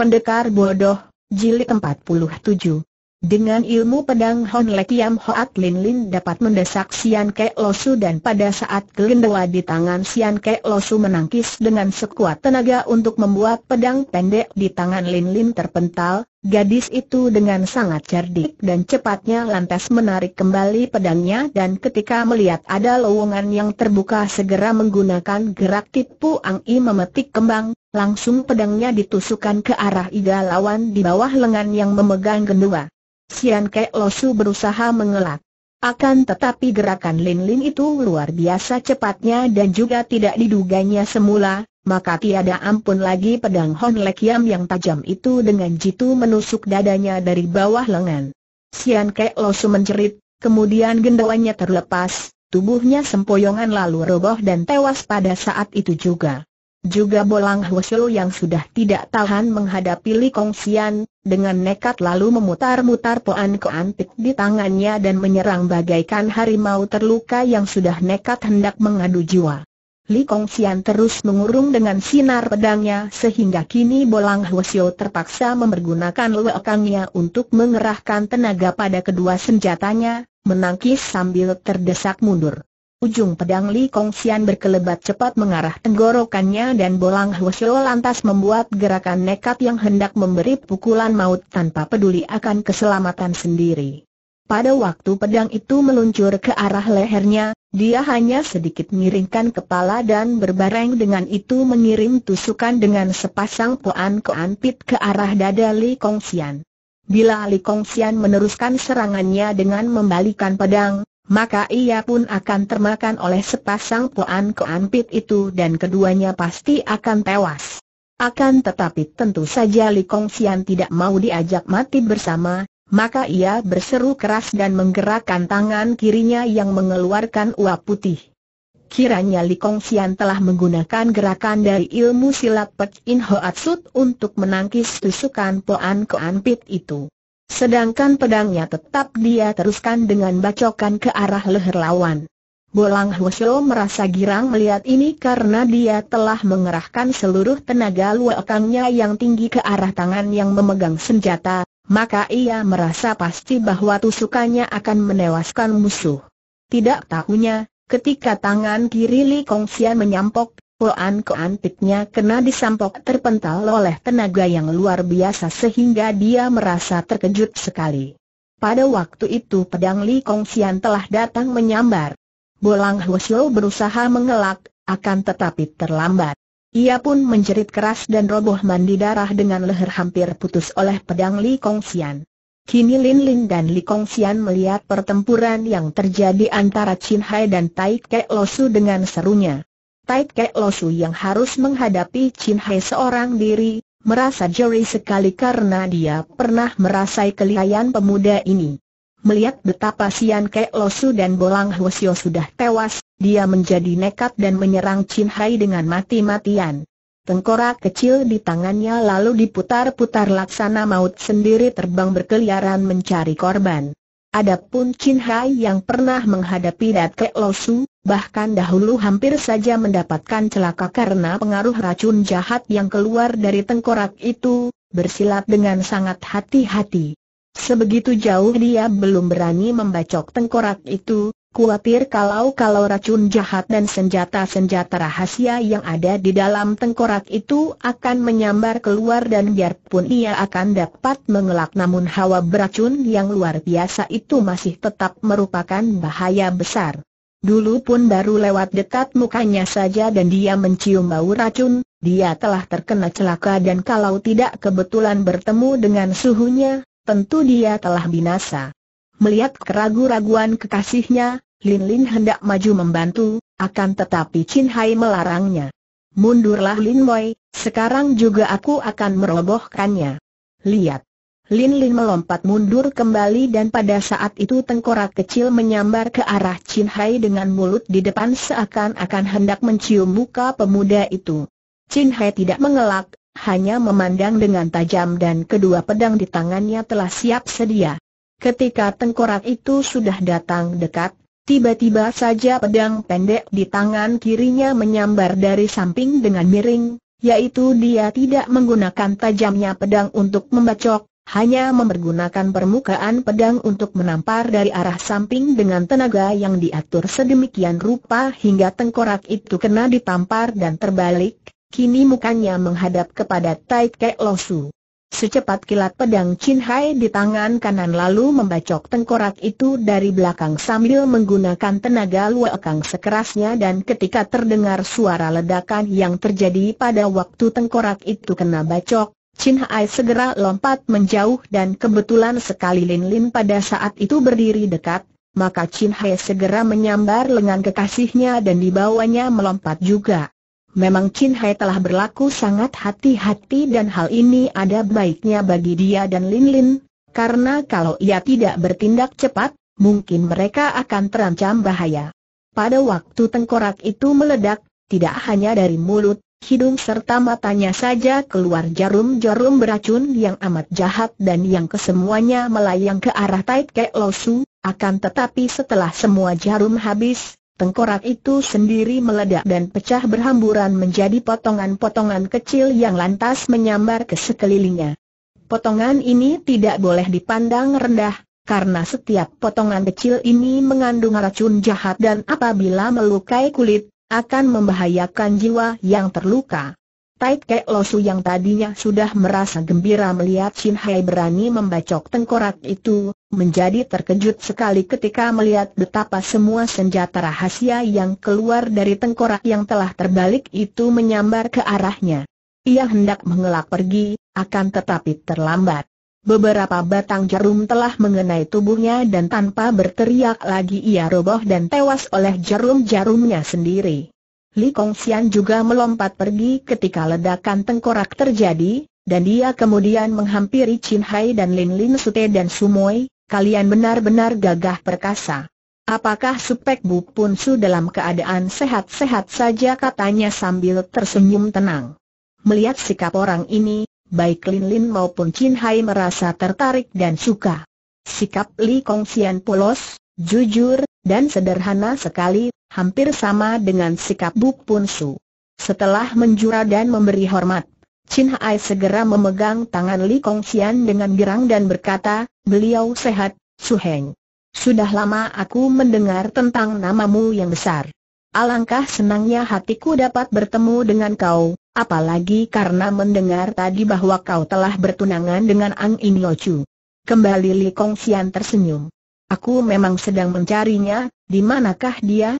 Pendekar Bodoh, Jilid 47 dengan ilmu pedang Honlekiam Kiam Hoat Lin Lin dapat mendesak Sian Kek Losu dan pada saat gelendawa di tangan Sian Kek Losu menangkis dengan sekuat tenaga untuk membuat pedang pendek di tangan Lin Lin terpental, gadis itu dengan sangat cerdik dan cepatnya lantas menarik kembali pedangnya dan ketika melihat ada lowongan yang terbuka segera menggunakan gerak tipu ang'i memetik kembang, langsung pedangnya ditusukkan ke arah iga lawan di bawah lengan yang memegang gendua. Sian Kek Losu berusaha mengelak. Akan tetapi gerakan Lin Lin itu luar biasa cepatnya dan juga tidak diduganya semula, maka tiada ampun lagi pedang Hon Lek Yam yang tajam itu dengan jitu menusuk dadanya dari bawah lengan. Sian Kek Losu menjerit, kemudian gendawannya terlepas, tubuhnya sempoyongan lalu roboh dan tewas pada saat itu juga. Juga Bolang Hwasyo yang sudah tidak tahan menghadapi Li Kong Xian, dengan nekat lalu memutar-mutar poan keantik di tangannya dan menyerang bagaikan harimau terluka yang sudah nekat hendak mengadu jiwa. Li Kong Xian terus mengurung dengan sinar pedangnya sehingga kini Bolang Hwasyo terpaksa memergunakan lekangnya untuk mengerahkan tenaga pada kedua senjatanya, menangkis sambil terdesak mundur. Ujung pedang Li Kong Xian berkelebat cepat mengarah tenggorokannya dan bolang Huosho lantas membuat gerakan nekat yang hendak memberi pukulan maut tanpa peduli akan keselamatan sendiri. Pada waktu pedang itu meluncur ke arah lehernya, dia hanya sedikit miringkan kepala dan berbareng dengan itu mengirim tusukan dengan sepasang poan keanpit ke arah dada Li Kong Xian. Bila Li Kong Xian meneruskan serangannya dengan membalikan pedang, maka ia pun akan termakan oleh sepasang koan pit itu dan keduanya pasti akan tewas. Akan tetapi tentu saja Li Kong Xian tidak mau diajak mati bersama, maka ia berseru keras dan menggerakkan tangan kirinya yang mengeluarkan uap putih. Kiranya Li Kong Xian telah menggunakan gerakan dari ilmu silat Pek In Hoat untuk menangkis tusukan Poan Koan Pit itu. Sedangkan pedangnya tetap dia teruskan dengan bacokan ke arah leher lawan. Bolang Hwasyo merasa girang melihat ini karena dia telah mengerahkan seluruh tenaga luakangnya yang tinggi ke arah tangan yang memegang senjata, maka ia merasa pasti bahwa tusukannya akan menewaskan musuh. Tidak tahunya, ketika tangan kiri Li Kongsian menyampok, Koan Pitnya kena disampok terpental oleh tenaga yang luar biasa sehingga dia merasa terkejut sekali. Pada waktu itu pedang Li Kong Sian telah datang menyambar. Bolang Huosyo berusaha mengelak, akan tetapi terlambat. Ia pun menjerit keras dan roboh mandi darah dengan leher hampir putus oleh pedang Li Kong Xian. Kini Lin Lin dan Li Kong Xian melihat pertempuran yang terjadi antara Chin Hai dan Tai Kek Losu dengan serunya. Tai Kek Losu yang harus menghadapi Chin Hai seorang diri, merasa jeri sekali karena dia pernah merasai kelihayan pemuda ini. Melihat betapa Sian Kek Losu dan Bolang Hwasyo sudah tewas, dia menjadi nekat dan menyerang Chin Hai dengan mati-matian. Tengkorak kecil di tangannya lalu diputar-putar laksana maut sendiri terbang berkeliaran mencari korban. Adapun Chin Hai yang pernah menghadapi Dat Losu, bahkan dahulu hampir saja mendapatkan celaka karena pengaruh racun jahat yang keluar dari tengkorak itu, bersilat dengan sangat hati-hati. Sebegitu jauh dia belum berani membacok tengkorak itu, Kuatir kalau-kalau racun jahat dan senjata-senjata rahasia yang ada di dalam tengkorak itu akan menyambar keluar dan biarpun ia akan dapat mengelak namun hawa beracun yang luar biasa itu masih tetap merupakan bahaya besar. Dulu pun baru lewat dekat mukanya saja dan dia mencium bau racun, dia telah terkena celaka dan kalau tidak kebetulan bertemu dengan suhunya, tentu dia telah binasa. Melihat keragu-raguan kekasihnya, Lin Lin hendak maju membantu, akan tetapi Chin Hai melarangnya. Mundurlah Lin Moi, sekarang juga aku akan merobohkannya. Lihat. Lin Lin melompat mundur kembali dan pada saat itu tengkorak kecil menyambar ke arah Chin Hai dengan mulut di depan seakan-akan hendak mencium muka pemuda itu. Chin Hai tidak mengelak, hanya memandang dengan tajam dan kedua pedang di tangannya telah siap sedia. Ketika tengkorak itu sudah datang dekat, tiba-tiba saja pedang pendek di tangan kirinya menyambar dari samping dengan miring, yaitu dia tidak menggunakan tajamnya pedang untuk membacok, hanya mempergunakan permukaan pedang untuk menampar dari arah samping dengan tenaga yang diatur sedemikian rupa hingga tengkorak itu kena ditampar dan terbalik, kini mukanya menghadap kepada Tai Kek Losu. Secepat kilat pedang Chin Hai di tangan kanan lalu membacok tengkorak itu dari belakang sambil menggunakan tenaga luekang sekerasnya dan ketika terdengar suara ledakan yang terjadi pada waktu tengkorak itu kena bacok, Chin Hai segera lompat menjauh dan kebetulan sekali Lin Lin pada saat itu berdiri dekat, maka Chin Hai segera menyambar lengan kekasihnya dan dibawanya melompat juga. Memang Chin Hai telah berlaku sangat hati-hati dan hal ini ada baiknya bagi dia dan Lin Lin, karena kalau ia tidak bertindak cepat, mungkin mereka akan terancam bahaya. Pada waktu tengkorak itu meledak, tidak hanya dari mulut, hidung serta matanya saja keluar jarum-jarum beracun yang amat jahat dan yang kesemuanya melayang ke arah Tai Kek Losu, akan tetapi setelah semua jarum habis, Tengkorak itu sendiri meledak dan pecah berhamburan menjadi potongan-potongan kecil yang lantas menyambar ke sekelilingnya. Potongan ini tidak boleh dipandang rendah, karena setiap potongan kecil ini mengandung racun jahat dan apabila melukai kulit, akan membahayakan jiwa yang terluka. Tai Kek Losu yang tadinya sudah merasa gembira melihat Shin Hai berani membacok tengkorak itu, menjadi terkejut sekali ketika melihat betapa semua senjata rahasia yang keluar dari tengkorak yang telah terbalik itu menyambar ke arahnya. Ia hendak mengelak pergi, akan tetapi terlambat. Beberapa batang jarum telah mengenai tubuhnya dan tanpa berteriak lagi ia roboh dan tewas oleh jarum-jarumnya sendiri. Li Kongxian juga melompat pergi ketika ledakan tengkorak terjadi, dan dia kemudian menghampiri Chin Hai dan Lin Lin Sute dan Sumoi, kalian benar-benar gagah perkasa. Apakah Supek Bu Pun Su dalam keadaan sehat-sehat saja katanya sambil tersenyum tenang. Melihat sikap orang ini, baik Lin Lin maupun Chin Hai merasa tertarik dan suka. Sikap Li Kongxian polos, jujur, dan sederhana sekali, hampir sama dengan sikap Buk Pun Su. Setelah menjura dan memberi hormat, Chin Hai segera memegang tangan Li Kong Xian dengan girang dan berkata, beliau sehat, Su Heng. Sudah lama aku mendengar tentang namamu yang besar. Alangkah senangnya hatiku dapat bertemu dengan kau, apalagi karena mendengar tadi bahwa kau telah bertunangan dengan Ang In Yo Chu. Kembali Li Kong Xian tersenyum. Aku memang sedang mencarinya, di manakah dia?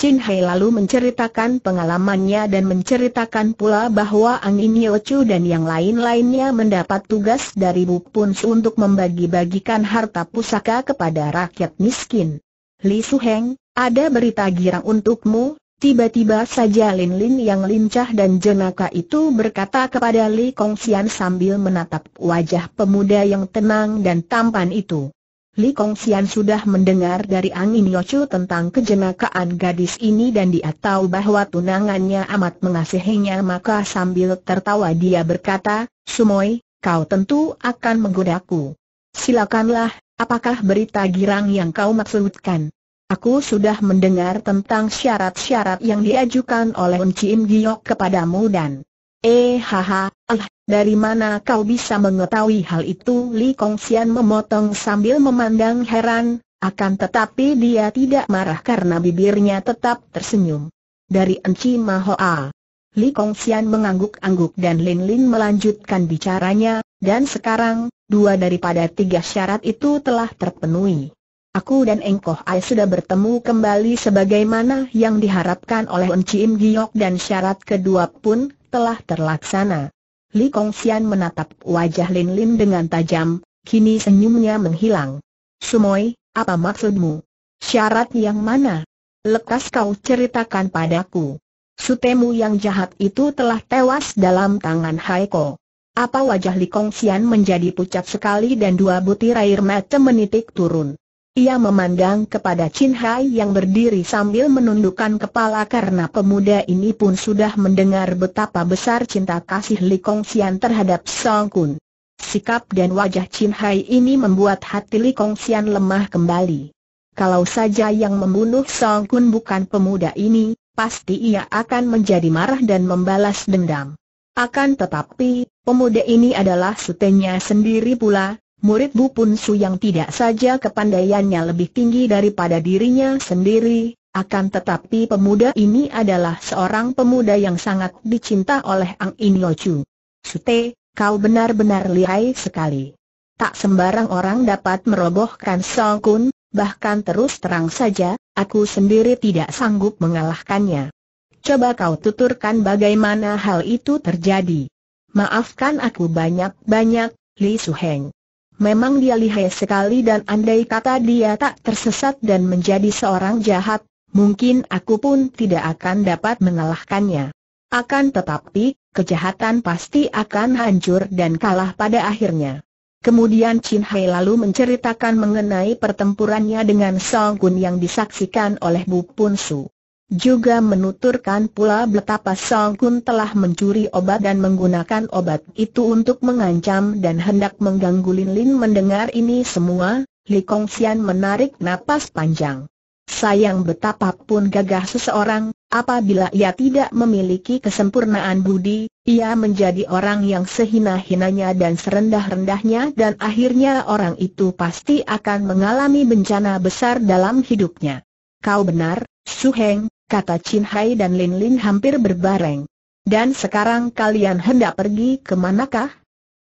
Chin Hai lalu menceritakan pengalamannya dan menceritakan pula bahwa Angin Chu dan yang lain-lainnya mendapat tugas dari Bu Puns untuk membagi-bagikan harta pusaka kepada rakyat miskin. Li Su Heng, ada berita girang untukmu, tiba-tiba saja Lin Lin yang lincah dan jenaka itu berkata kepada Li Kong Xian sambil menatap wajah pemuda yang tenang dan tampan itu. Li Xian sudah mendengar dari Angin Yocu tentang kejenakaan gadis ini dan dia tahu bahwa tunangannya amat mengasihinya maka sambil tertawa dia berkata, Sumoi, kau tentu akan menggodaku. Silakanlah, apakah berita girang yang kau maksudkan? Aku sudah mendengar tentang syarat-syarat yang diajukan oleh Encim Giok kepadamu dan Eh haha, ah, dari mana kau bisa mengetahui hal itu? Li Kongsian memotong sambil memandang heran, akan tetapi dia tidak marah karena bibirnya tetap tersenyum. Dari Enci Mahoa. Li Kongsian mengangguk-angguk dan Lin Lin melanjutkan bicaranya, dan sekarang, dua daripada tiga syarat itu telah terpenuhi. Aku dan Engkoh Ai sudah bertemu kembali sebagaimana yang diharapkan oleh Enci Im Giok dan syarat kedua pun telah terlaksana. Li Kongxian menatap wajah Lin Lin dengan tajam, kini senyumnya menghilang. Sumoy, apa maksudmu? Syarat yang mana? Lekas kau ceritakan padaku. Sutemu yang jahat itu telah tewas dalam tangan Haiko. Apa wajah Li Kongxian menjadi pucat sekali dan dua butir air mata menitik turun. Ia memandang kepada Chin Hai yang berdiri sambil menundukkan kepala karena pemuda ini pun sudah mendengar betapa besar cinta kasih Li Kong Xian terhadap Song Kun. Sikap dan wajah Chin Hai ini membuat hati Li Kong Xian lemah kembali. Kalau saja yang membunuh Song Kun bukan pemuda ini, pasti ia akan menjadi marah dan membalas dendam. Akan tetapi, pemuda ini adalah sutenya sendiri pula, murid Bu Pun Su yang tidak saja kepandaiannya lebih tinggi daripada dirinya sendiri, akan tetapi pemuda ini adalah seorang pemuda yang sangat dicinta oleh Ang In Yo Chu. Sute, kau benar-benar lihai sekali. Tak sembarang orang dapat merobohkan Song Kun, bahkan terus terang saja, aku sendiri tidak sanggup mengalahkannya. Coba kau tuturkan bagaimana hal itu terjadi. Maafkan aku banyak-banyak, Li Su Heng memang dia lihai sekali dan andai kata dia tak tersesat dan menjadi seorang jahat, mungkin aku pun tidak akan dapat mengalahkannya. Akan tetapi, kejahatan pasti akan hancur dan kalah pada akhirnya. Kemudian Chin Hai lalu menceritakan mengenai pertempurannya dengan Song Gun yang disaksikan oleh Bu Pun Su. Juga menuturkan pula betapa Song Kun telah mencuri obat dan menggunakan obat itu untuk mengancam dan hendak mengganggu Lin Lin mendengar ini semua, Li Kong Xian menarik napas panjang. Sayang betapapun gagah seseorang, apabila ia tidak memiliki kesempurnaan budi, ia menjadi orang yang sehina-hinanya dan serendah-rendahnya dan akhirnya orang itu pasti akan mengalami bencana besar dalam hidupnya. Kau benar, Su Heng, kata Chin Hai dan Lin Lin hampir berbareng. Dan sekarang kalian hendak pergi ke manakah?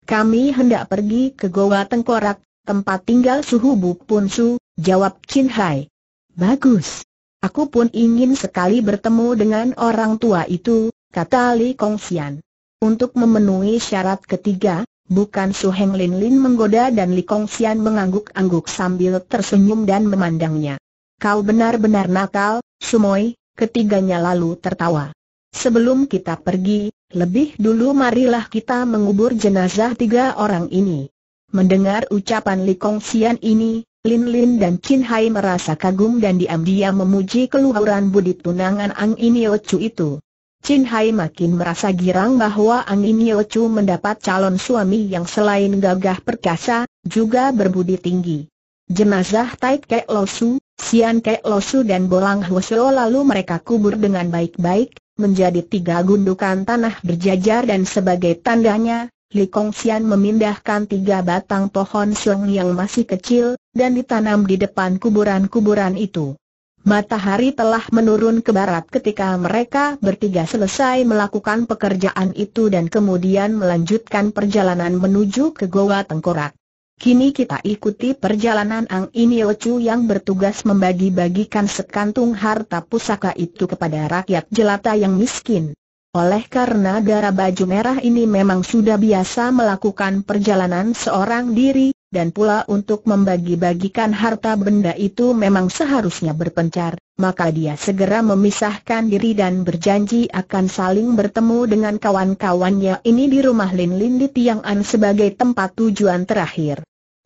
Kami hendak pergi ke Goa Tengkorak, tempat tinggal Suhu Bu Pun Su, jawab Chin Hai. Bagus. Aku pun ingin sekali bertemu dengan orang tua itu, kata Li Kong Xian. Untuk memenuhi syarat ketiga, bukan Su Heng Lin Lin menggoda dan Li Kong Xian mengangguk-angguk sambil tersenyum dan memandangnya. Kau benar-benar nakal, Sumoi, Ketiganya lalu tertawa. Sebelum kita pergi, lebih dulu marilah kita mengubur jenazah tiga orang ini. Mendengar ucapan Li Kong Xian ini, Lin Lin dan Qin Hai merasa kagum dan diam-diam memuji keluhuran budi tunangan Ang Inio Chu itu. Qin Hai makin merasa girang bahwa Ang Inio Chu mendapat calon suami yang selain gagah perkasa, juga berbudi tinggi. Jenazah Tai Kek Losu. Sian Kek Losu dan Bolang Hwasyo lalu mereka kubur dengan baik-baik, menjadi tiga gundukan tanah berjajar dan sebagai tandanya, Li Kong Sian memindahkan tiga batang pohon siung yang masih kecil, dan ditanam di depan kuburan-kuburan itu. Matahari telah menurun ke barat ketika mereka bertiga selesai melakukan pekerjaan itu dan kemudian melanjutkan perjalanan menuju ke Goa Tengkorak. Kini kita ikuti perjalanan Ang Inio yang bertugas membagi-bagikan sekantung harta pusaka itu kepada rakyat jelata yang miskin. Oleh karena darah baju merah ini memang sudah biasa melakukan perjalanan seorang diri, dan pula untuk membagi-bagikan harta benda itu memang seharusnya berpencar maka dia segera memisahkan diri dan berjanji akan saling bertemu dengan kawan-kawannya ini di rumah Lin Lin di Tiang'an sebagai tempat tujuan terakhir.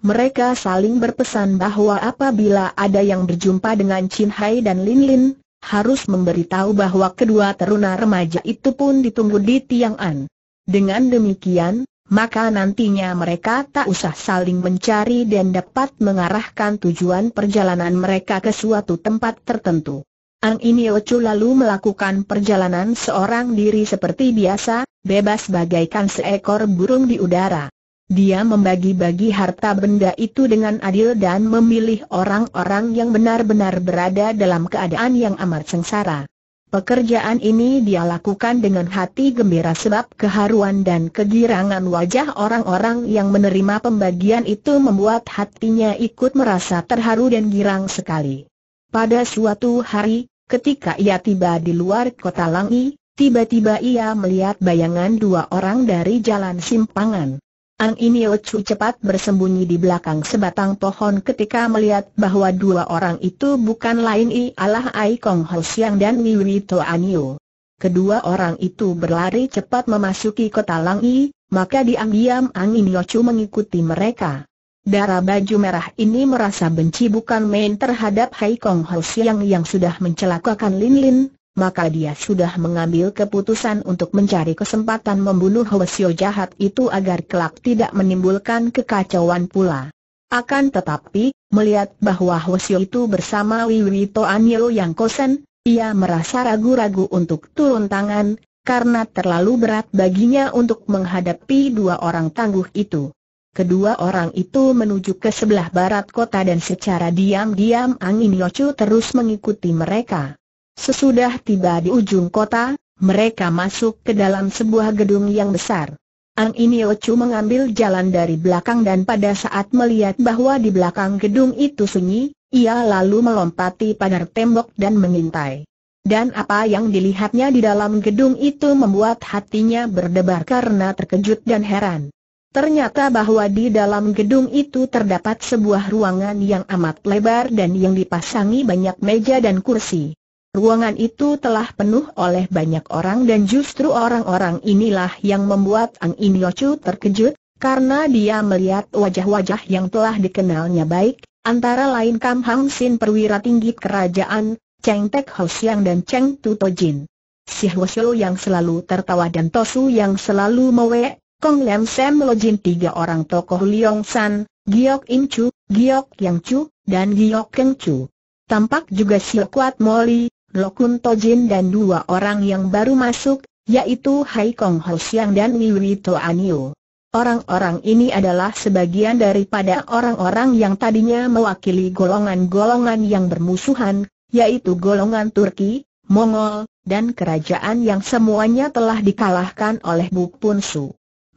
Mereka saling berpesan bahwa apabila ada yang berjumpa dengan Chin Hai dan Lin Lin, harus memberitahu bahwa kedua teruna remaja itu pun ditunggu di Tiang'an. Dengan demikian, maka nantinya mereka tak usah saling mencari dan dapat mengarahkan tujuan perjalanan mereka ke suatu tempat tertentu. Ang Iniochu lalu melakukan perjalanan seorang diri seperti biasa, bebas bagaikan seekor burung di udara. Dia membagi-bagi harta benda itu dengan adil dan memilih orang-orang yang benar-benar berada dalam keadaan yang amat sengsara. Pekerjaan ini dia lakukan dengan hati gembira sebab keharuan dan kegirangan wajah orang-orang yang menerima pembagian itu membuat hatinya ikut merasa terharu dan girang sekali. Pada suatu hari, ketika ia tiba di luar kota Langi, tiba-tiba ia melihat bayangan dua orang dari jalan simpangan. Ang Inio Chu cepat bersembunyi di belakang sebatang pohon ketika melihat bahwa dua orang itu bukan lain ialah Ai Kong Ho Siang dan Wiwi To Anio. Kedua orang itu berlari cepat memasuki kota Langi, maka diam-diam Ang Inio Chu mengikuti mereka. Darah baju merah ini merasa benci bukan main terhadap Hai Kong Ho Siang yang sudah mencelakakan Lin Lin, maka dia sudah mengambil keputusan untuk mencari kesempatan membunuh Hwasyo jahat itu agar kelak tidak menimbulkan kekacauan pula. Akan tetapi, melihat bahwa Hwasyo itu bersama Wiwi Toanyo yang kosen, ia merasa ragu-ragu untuk turun tangan, karena terlalu berat baginya untuk menghadapi dua orang tangguh itu. Kedua orang itu menuju ke sebelah barat kota dan secara diam-diam Angin Yochu terus mengikuti mereka. Sesudah tiba di ujung kota, mereka masuk ke dalam sebuah gedung yang besar. Ang Inio Chu mengambil jalan dari belakang dan pada saat melihat bahwa di belakang gedung itu sunyi, ia lalu melompati pagar tembok dan mengintai. Dan apa yang dilihatnya di dalam gedung itu membuat hatinya berdebar karena terkejut dan heran. Ternyata bahwa di dalam gedung itu terdapat sebuah ruangan yang amat lebar dan yang dipasangi banyak meja dan kursi. Ruangan itu telah penuh oleh banyak orang dan justru orang-orang inilah yang membuat Ang In Chu terkejut, karena dia melihat wajah-wajah yang telah dikenalnya baik, antara lain Kam Hang Sin perwira tinggi kerajaan, Cheng Tek Ho Siang dan Cheng Tu To Jin. Si Hwasyo yang selalu tertawa dan Tosu yang selalu mewek, Kong Lem Sam Lo Jin tiga orang tokoh Leong San, Giok In Chu, Giok Yang Chu, dan Giok Keng Chu. Tampak juga Sio Kuat Moli, Lokun Tojin dan dua orang yang baru masuk, yaitu Hai Kong Ho Siang dan To Anio. Orang-orang ini adalah sebagian daripada orang-orang yang tadinya mewakili golongan-golongan yang bermusuhan, yaitu golongan Turki, Mongol, dan kerajaan yang semuanya telah dikalahkan oleh Buk Pun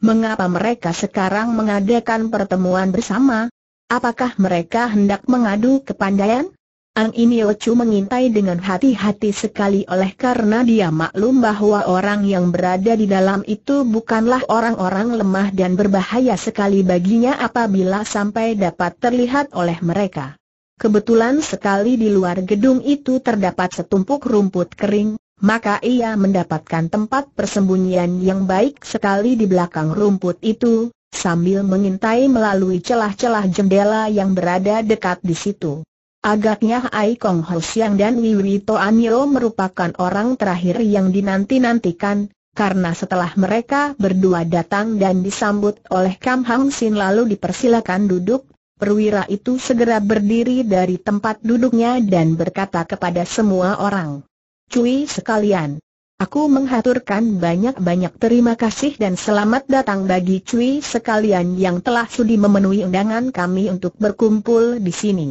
Mengapa mereka sekarang mengadakan pertemuan bersama? Apakah mereka hendak mengadu kepandaian? Ang ini Chu mengintai dengan hati-hati sekali oleh karena dia maklum bahwa orang yang berada di dalam itu bukanlah orang-orang lemah dan berbahaya sekali baginya apabila sampai dapat terlihat oleh mereka. Kebetulan sekali di luar gedung itu terdapat setumpuk rumput kering, maka ia mendapatkan tempat persembunyian yang baik sekali di belakang rumput itu, sambil mengintai melalui celah-celah jendela yang berada dekat di situ. Agaknya Ai Kong Ho Siang dan Wiwi Toanio merupakan orang terakhir yang dinanti-nantikan, karena setelah mereka berdua datang dan disambut oleh Kam Hang Sin lalu dipersilakan duduk, perwira itu segera berdiri dari tempat duduknya dan berkata kepada semua orang, Cui sekalian, aku menghaturkan banyak-banyak terima kasih dan selamat datang bagi Cui sekalian yang telah sudi memenuhi undangan kami untuk berkumpul di sini.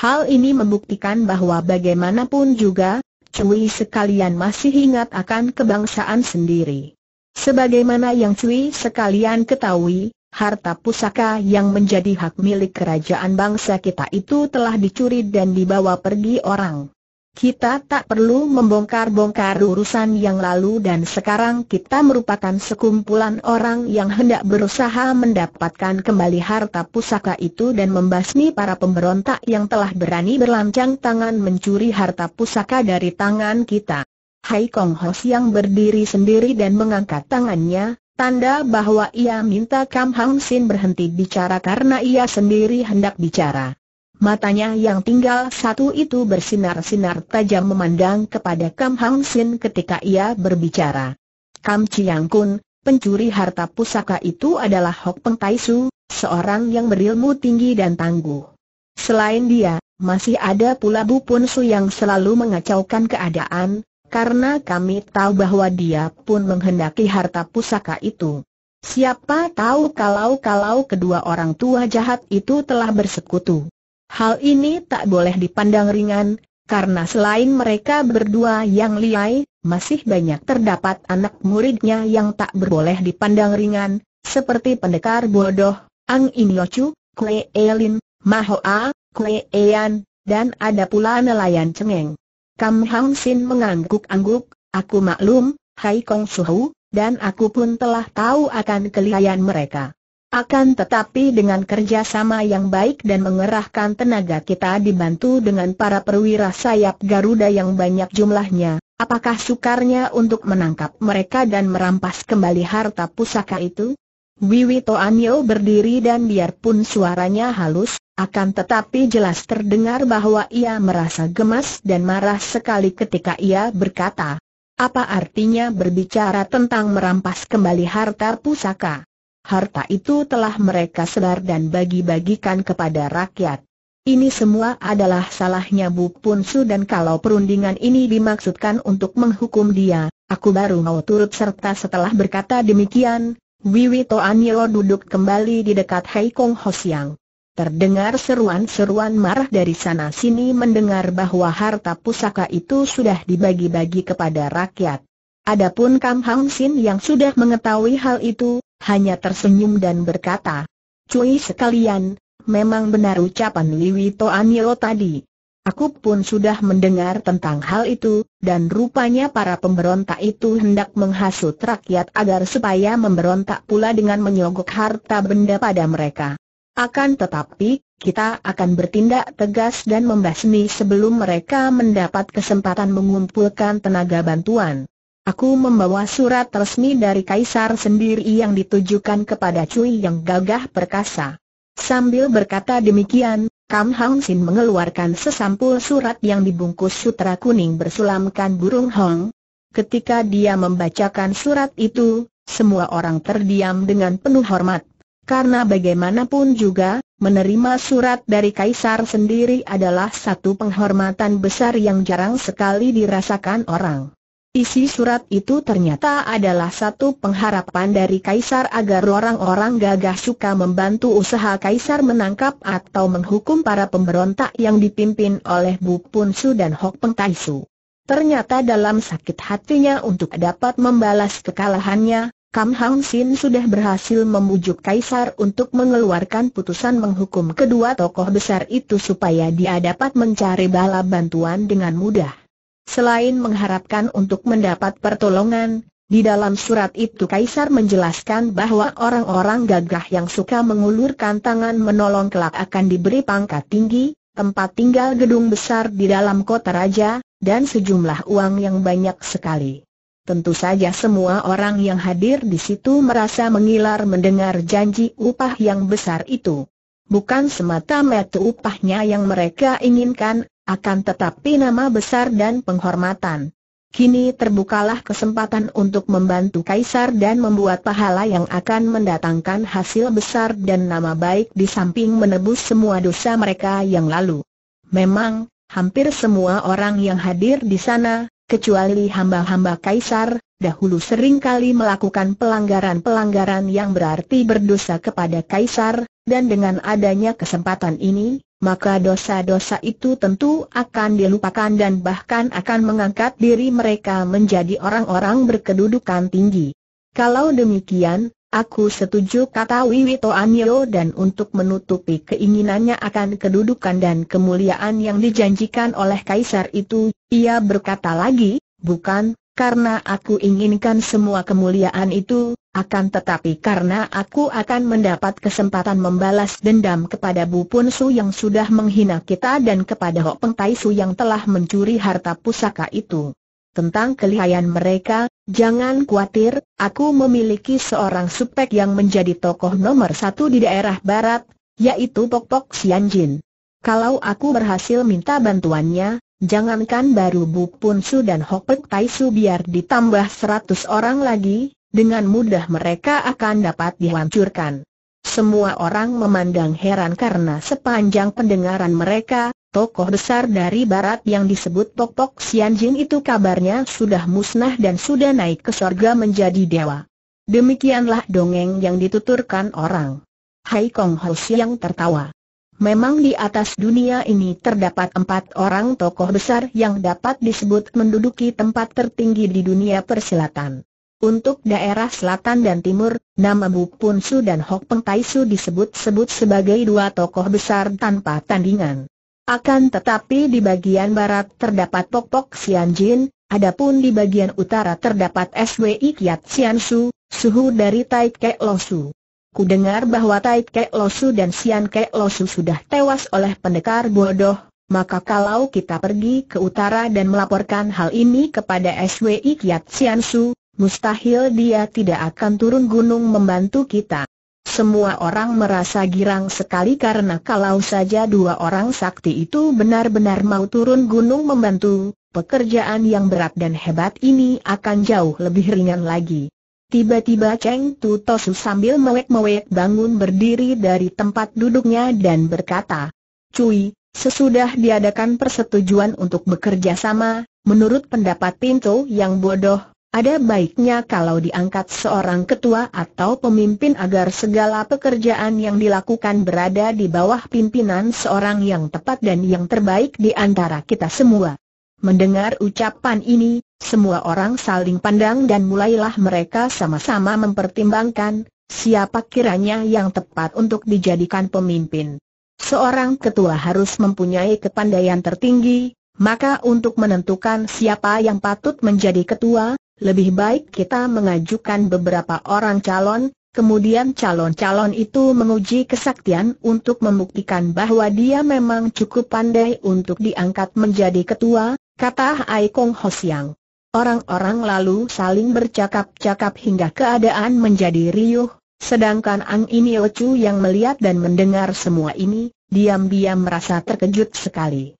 Hal ini membuktikan bahwa bagaimanapun juga, Cui sekalian masih ingat akan kebangsaan sendiri. Sebagaimana yang Cui sekalian ketahui, harta pusaka yang menjadi hak milik kerajaan bangsa kita itu telah dicuri dan dibawa pergi orang. Kita tak perlu membongkar-bongkar urusan yang lalu dan sekarang kita merupakan sekumpulan orang yang hendak berusaha mendapatkan kembali harta pusaka itu dan membasmi para pemberontak yang telah berani berlancang tangan mencuri harta pusaka dari tangan kita. Hai Kong Ho yang berdiri sendiri dan mengangkat tangannya, tanda bahwa ia minta Kam Hang Sin berhenti bicara karena ia sendiri hendak bicara. Matanya yang tinggal satu itu bersinar-sinar tajam memandang kepada Kam Hang Sin ketika ia berbicara. Kam Chiang Kun, pencuri harta pusaka itu adalah Hok Peng Tai Su, seorang yang berilmu tinggi dan tangguh. Selain dia, masih ada pula Bu Pun Su yang selalu mengacaukan keadaan, karena kami tahu bahwa dia pun menghendaki harta pusaka itu. Siapa tahu kalau-kalau kedua orang tua jahat itu telah bersekutu. Hal ini tak boleh dipandang ringan, karena selain mereka berdua yang liai, masih banyak terdapat anak muridnya yang tak berboleh dipandang ringan, seperti pendekar bodoh, Ang In Yochu, Kue Elin, Mahoa, Kue Ean, dan ada pula nelayan cengeng. Kam Hang Sin mengangguk-angguk, aku maklum, Hai Kong Suhu, dan aku pun telah tahu akan kelihayan mereka. Akan tetapi dengan kerjasama yang baik dan mengerahkan tenaga kita dibantu dengan para perwira sayap Garuda yang banyak jumlahnya, apakah sukarnya untuk menangkap mereka dan merampas kembali harta pusaka itu? Wiwi Toanyo berdiri dan biarpun suaranya halus, akan tetapi jelas terdengar bahwa ia merasa gemas dan marah sekali ketika ia berkata, apa artinya berbicara tentang merampas kembali harta pusaka? harta itu telah mereka sebar dan bagi-bagikan kepada rakyat. Ini semua adalah salahnya Bu Punsu dan kalau perundingan ini dimaksudkan untuk menghukum dia, aku baru mau turut serta setelah berkata demikian, Wiwi Toanilo duduk kembali di dekat Hei Kong Hosiang. Terdengar seruan-seruan marah dari sana-sini mendengar bahwa harta pusaka itu sudah dibagi-bagi kepada rakyat. Adapun Kam Hang Sin yang sudah mengetahui hal itu, hanya tersenyum dan berkata, Cui sekalian, memang benar ucapan Liwi Toanio tadi. Aku pun sudah mendengar tentang hal itu, dan rupanya para pemberontak itu hendak menghasut rakyat agar supaya memberontak pula dengan menyogok harta benda pada mereka. Akan tetapi, kita akan bertindak tegas dan membasmi sebelum mereka mendapat kesempatan mengumpulkan tenaga bantuan. Aku membawa surat resmi dari Kaisar sendiri yang ditujukan kepada Cui yang gagah perkasa. Sambil berkata demikian, Kam Hang Sin mengeluarkan sesampul surat yang dibungkus sutra kuning bersulamkan burung hong. Ketika dia membacakan surat itu, semua orang terdiam dengan penuh hormat. Karena bagaimanapun juga, menerima surat dari kaisar sendiri adalah satu penghormatan besar yang jarang sekali dirasakan orang. Isi surat itu ternyata adalah satu pengharapan dari Kaisar agar orang-orang gagah suka membantu usaha Kaisar menangkap atau menghukum para pemberontak yang dipimpin oleh Bu Pun Su dan Hok Peng Tai Su. Ternyata dalam sakit hatinya untuk dapat membalas kekalahannya, Kam Hang Sin sudah berhasil membujuk Kaisar untuk mengeluarkan putusan menghukum kedua tokoh besar itu supaya dia dapat mencari bala bantuan dengan mudah selain mengharapkan untuk mendapat pertolongan, di dalam surat itu Kaisar menjelaskan bahwa orang-orang gagah yang suka mengulurkan tangan menolong kelak akan diberi pangkat tinggi, tempat tinggal gedung besar di dalam kota raja, dan sejumlah uang yang banyak sekali. Tentu saja semua orang yang hadir di situ merasa mengilar mendengar janji upah yang besar itu. Bukan semata-mata upahnya yang mereka inginkan, akan tetapi nama besar dan penghormatan. Kini terbukalah kesempatan untuk membantu Kaisar dan membuat pahala yang akan mendatangkan hasil besar dan nama baik di samping menebus semua dosa mereka yang lalu. Memang, hampir semua orang yang hadir di sana, kecuali hamba-hamba Kaisar, dahulu seringkali melakukan pelanggaran-pelanggaran yang berarti berdosa kepada Kaisar, dan dengan adanya kesempatan ini, maka dosa-dosa itu tentu akan dilupakan dan bahkan akan mengangkat diri mereka menjadi orang-orang berkedudukan tinggi. Kalau demikian, aku setuju kata Wiwito Anyo dan untuk menutupi keinginannya akan kedudukan dan kemuliaan yang dijanjikan oleh Kaisar itu, ia berkata lagi, bukan, karena aku inginkan semua kemuliaan itu, akan tetapi karena aku akan mendapat kesempatan membalas dendam kepada Bu Pun Su yang sudah menghina kita dan kepada Hok Peng Tai Su yang telah mencuri harta pusaka itu. Tentang kelihayan mereka, jangan khawatir, aku memiliki seorang supek yang menjadi tokoh nomor satu di daerah barat, yaitu Pok Pok Xianjin. Kalau aku berhasil minta bantuannya, jangankan baru Bu Pun Su dan Hok Peng Tai Su biar ditambah 100 orang lagi, dengan mudah mereka akan dapat dihancurkan. Semua orang memandang heran karena sepanjang pendengaran mereka, tokoh besar dari barat yang disebut Tok Sian Xianjing itu kabarnya sudah musnah dan sudah naik ke sorga menjadi dewa. Demikianlah dongeng yang dituturkan orang. Hai Kong Ho Siang tertawa. Memang di atas dunia ini terdapat empat orang tokoh besar yang dapat disebut menduduki tempat tertinggi di dunia persilatan. Untuk daerah selatan dan timur, nama Bu Pun Su dan Hok Peng Tai Su disebut-sebut sebagai dua tokoh besar tanpa tandingan. Akan tetapi di bagian barat terdapat Pok Pok Sian Jin, adapun di bagian utara terdapat SWI Kiat Sian Su, suhu dari Tai Kek Lo Su. Ku dengar bahwa Tai Kek Lo Su dan Sian Kek Lo Su sudah tewas oleh pendekar bodoh, maka kalau kita pergi ke utara dan melaporkan hal ini kepada SWI Kiat Sian Su, mustahil dia tidak akan turun gunung membantu kita. Semua orang merasa girang sekali karena kalau saja dua orang sakti itu benar-benar mau turun gunung membantu, pekerjaan yang berat dan hebat ini akan jauh lebih ringan lagi. Tiba-tiba Cheng Tu Tosu sambil mewek-mewek bangun berdiri dari tempat duduknya dan berkata, Cui, sesudah diadakan persetujuan untuk bekerja sama, menurut pendapat Pinto yang bodoh, ada baiknya kalau diangkat seorang ketua atau pemimpin agar segala pekerjaan yang dilakukan berada di bawah pimpinan seorang yang tepat dan yang terbaik di antara kita semua. Mendengar ucapan ini, semua orang saling pandang dan mulailah mereka sama-sama mempertimbangkan, siapa kiranya yang tepat untuk dijadikan pemimpin. Seorang ketua harus mempunyai kepandaian tertinggi, maka untuk menentukan siapa yang patut menjadi ketua, lebih baik kita mengajukan beberapa orang calon, kemudian calon-calon itu menguji kesaktian untuk membuktikan bahwa dia memang cukup pandai untuk diangkat menjadi ketua, kata Ai Kong Ho Siang. Orang-orang lalu saling bercakap-cakap hingga keadaan menjadi riuh, sedangkan Ang Inio Chu yang melihat dan mendengar semua ini, diam-diam merasa terkejut sekali.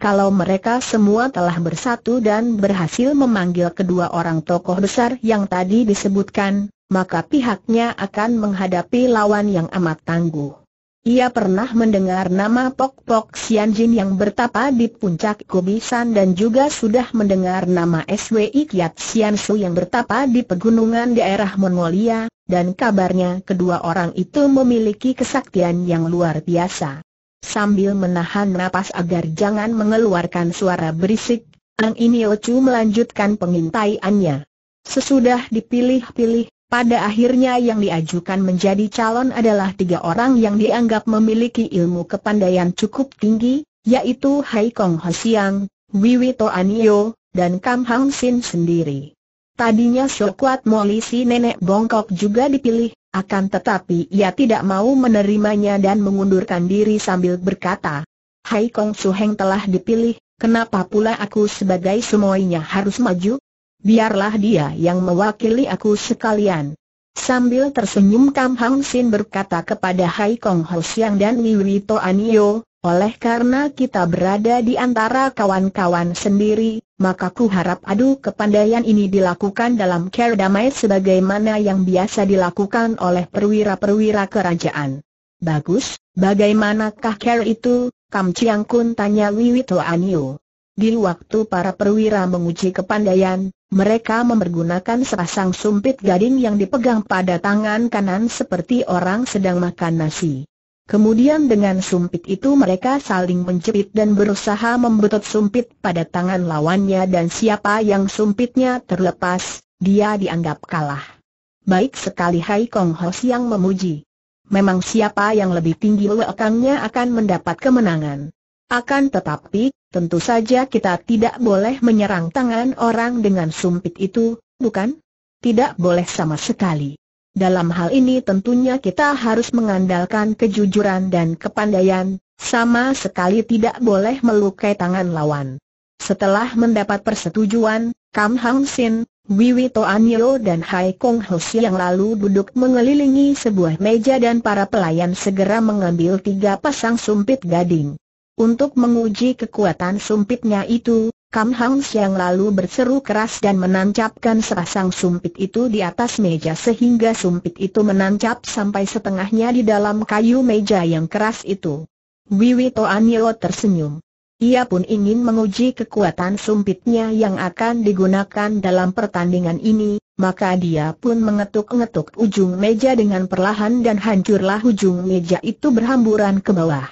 Kalau mereka semua telah bersatu dan berhasil memanggil kedua orang tokoh besar yang tadi disebutkan, maka pihaknya akan menghadapi lawan yang amat tangguh. Ia pernah mendengar nama Pok Pok Jin yang bertapa di puncak Kubisan dan juga sudah mendengar nama SWI Kiat Su yang bertapa di pegunungan daerah Mongolia, dan kabarnya kedua orang itu memiliki kesaktian yang luar biasa. Sambil menahan napas agar jangan mengeluarkan suara berisik, Ang Iniochu melanjutkan pengintaiannya. Sesudah dipilih-pilih, pada akhirnya yang diajukan menjadi calon adalah tiga orang yang dianggap memiliki ilmu kepandaian cukup tinggi, yaitu Hai Kong Wiwi Wiwito Anio, dan Kam Hang Sin sendiri. Tadinya Shokuat Molisi nenek bongkok juga dipilih, akan tetapi ia tidak mau menerimanya dan mengundurkan diri sambil berkata, Hai Kong Heng telah dipilih, kenapa pula aku sebagai semuanya harus maju? Biarlah dia yang mewakili aku sekalian. Sambil tersenyum Kam Hang Sin berkata kepada Hai Kong Ho Siang dan Wiwi To Anio, oleh karena kita berada di antara kawan-kawan sendiri, maka ku harap adu kepandaian ini dilakukan dalam care damai sebagaimana yang biasa dilakukan oleh perwira-perwira kerajaan. Bagus, bagaimanakah care itu? Kam Chiang Kun tanya Wiwi Anio. Di waktu para perwira menguji kepandaian, mereka memergunakan sepasang sumpit gading yang dipegang pada tangan kanan seperti orang sedang makan nasi. Kemudian dengan sumpit itu mereka saling menjepit dan berusaha membetot sumpit pada tangan lawannya dan siapa yang sumpitnya terlepas, dia dianggap kalah. Baik sekali Hai Kong Ho Siang memuji. Memang siapa yang lebih tinggi lekangnya akan mendapat kemenangan. Akan tetapi, tentu saja kita tidak boleh menyerang tangan orang dengan sumpit itu, bukan? Tidak boleh sama sekali. Dalam hal ini tentunya kita harus mengandalkan kejujuran dan kepandaian, sama sekali tidak boleh melukai tangan lawan. Setelah mendapat persetujuan, Kam Hang Sin, Wiwi Toanyo dan Hai Kong Hoshi yang lalu duduk mengelilingi sebuah meja dan para pelayan segera mengambil tiga pasang sumpit gading. Untuk menguji kekuatan sumpitnya itu, Kam Hang Siang lalu berseru keras dan menancapkan serasang sumpit itu di atas meja sehingga sumpit itu menancap sampai setengahnya di dalam kayu meja yang keras itu. Wiwi Toanio tersenyum. Ia pun ingin menguji kekuatan sumpitnya yang akan digunakan dalam pertandingan ini, maka dia pun mengetuk-ngetuk ujung meja dengan perlahan dan hancurlah ujung meja itu berhamburan ke bawah.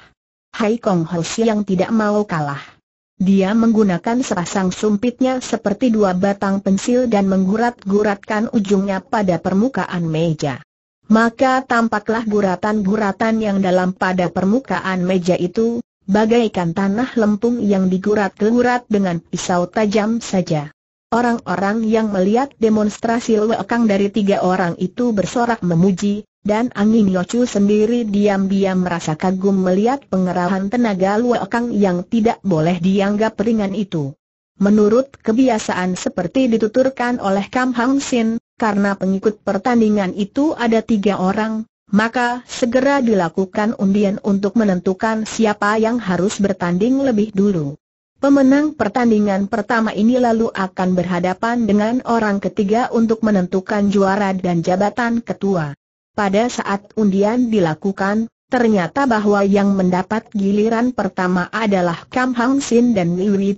Hai Kong Ho Siang tidak mau kalah dia menggunakan sepasang sumpitnya seperti dua batang pensil dan menggurat-guratkan ujungnya pada permukaan meja. Maka tampaklah guratan-guratan yang dalam pada permukaan meja itu, bagaikan tanah lempung yang digurat-gurat dengan pisau tajam saja. Orang-orang yang melihat demonstrasi lewekang dari tiga orang itu bersorak memuji, dan Angin Yocu sendiri diam-diam merasa kagum melihat pengerahan tenaga luakang yang tidak boleh dianggap ringan itu. Menurut kebiasaan seperti dituturkan oleh Kam Hang Sin, karena pengikut pertandingan itu ada tiga orang, maka segera dilakukan undian untuk menentukan siapa yang harus bertanding lebih dulu. Pemenang pertandingan pertama ini lalu akan berhadapan dengan orang ketiga untuk menentukan juara dan jabatan ketua. Pada saat undian dilakukan, Ternyata bahwa yang mendapat giliran pertama adalah Kam Hang Sin dan Liwi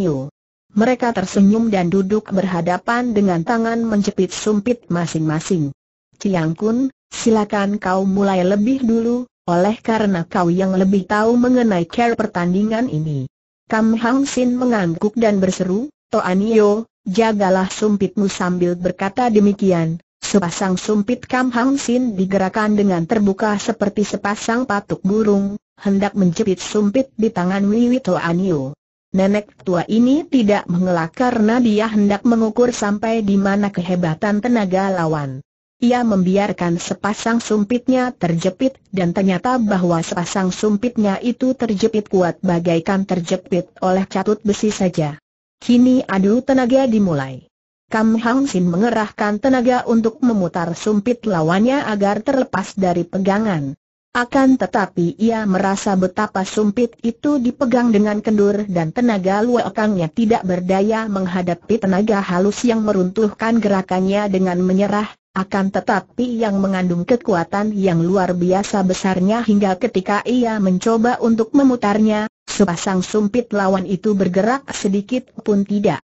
Yu. Mereka tersenyum dan duduk berhadapan dengan tangan menjepit sumpit masing-masing. Ciang Kun, silakan kau mulai lebih dulu, oleh karena kau yang lebih tahu mengenai care pertandingan ini. Kam Hang Sin mengangguk dan berseru, To Yu. jagalah sumpitmu sambil berkata demikian, Sepasang sumpit Kam Hang Sin digerakkan dengan terbuka seperti sepasang patuk burung, hendak menjepit sumpit di tangan Wiwi Toanio. Nenek tua ini tidak mengelak karena dia hendak mengukur sampai di mana kehebatan tenaga lawan. Ia membiarkan sepasang sumpitnya terjepit dan ternyata bahwa sepasang sumpitnya itu terjepit kuat bagaikan terjepit oleh catut besi saja. Kini adu tenaga dimulai. Kam Hang Sin mengerahkan tenaga untuk memutar sumpit lawannya agar terlepas dari pegangan. Akan tetapi ia merasa betapa sumpit itu dipegang dengan kendur dan tenaga luakangnya tidak berdaya menghadapi tenaga halus yang meruntuhkan gerakannya dengan menyerah, akan tetapi yang mengandung kekuatan yang luar biasa besarnya hingga ketika ia mencoba untuk memutarnya, sepasang sumpit lawan itu bergerak sedikit pun tidak.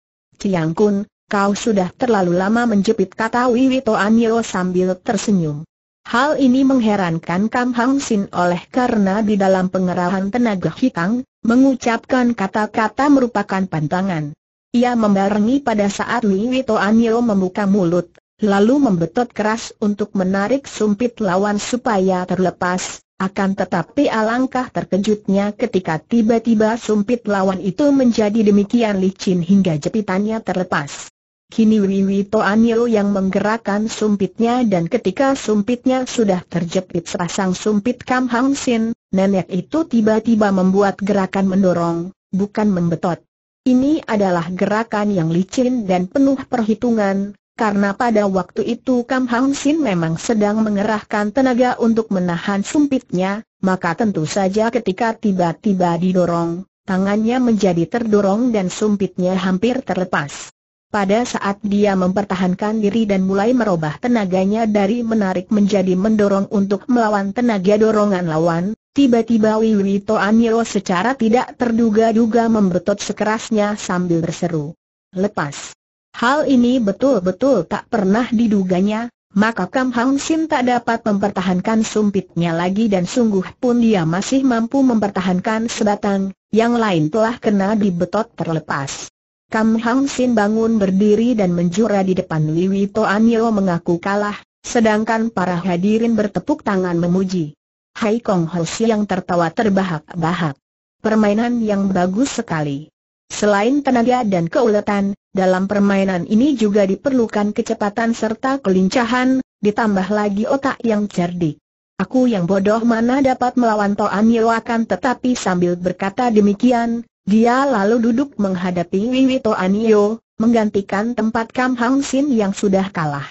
Ciang Kun, Kau sudah terlalu lama menjepit kata Wiwito Anio sambil tersenyum. Hal ini mengherankan Kam Hang Sin oleh karena di dalam pengerahan tenaga hitam, mengucapkan kata-kata merupakan pantangan. Ia membarengi pada saat Wiwito Anio membuka mulut, lalu membetot keras untuk menarik sumpit lawan supaya terlepas, akan tetapi alangkah terkejutnya ketika tiba-tiba sumpit lawan itu menjadi demikian licin hingga jepitannya terlepas. Kini Wiwito Anil yang menggerakkan sumpitnya dan ketika sumpitnya sudah terjepit sepasang sumpit Kam Hang Sin, nenek itu tiba-tiba membuat gerakan mendorong, bukan membetot. Ini adalah gerakan yang licin dan penuh perhitungan, karena pada waktu itu Kam Hang Sin memang sedang mengerahkan tenaga untuk menahan sumpitnya, maka tentu saja ketika tiba-tiba didorong, tangannya menjadi terdorong dan sumpitnya hampir terlepas. Pada saat dia mempertahankan diri dan mulai merubah tenaganya dari menarik menjadi mendorong untuk melawan tenaga dorongan lawan, tiba-tiba Wiwi Toaniro secara tidak terduga-duga membetot sekerasnya sambil berseru. Lepas. Hal ini betul-betul tak pernah diduganya, maka Kam Hang Sin tak dapat mempertahankan sumpitnya lagi dan sungguh pun dia masih mampu mempertahankan sebatang, yang lain telah kena dibetot terlepas. Kam Hang Sin bangun berdiri dan menjura di depan Liwi Toanio mengaku kalah, sedangkan para hadirin bertepuk tangan memuji. Hai Kong Ho yang tertawa terbahak-bahak. Permainan yang bagus sekali. Selain tenaga dan keuletan, dalam permainan ini juga diperlukan kecepatan serta kelincahan, ditambah lagi otak yang cerdik. Aku yang bodoh mana dapat melawan Toan Yeo akan tetapi sambil berkata demikian, dia lalu duduk menghadapi Wiwito Anio, menggantikan tempat Kam Hang Sin yang sudah kalah.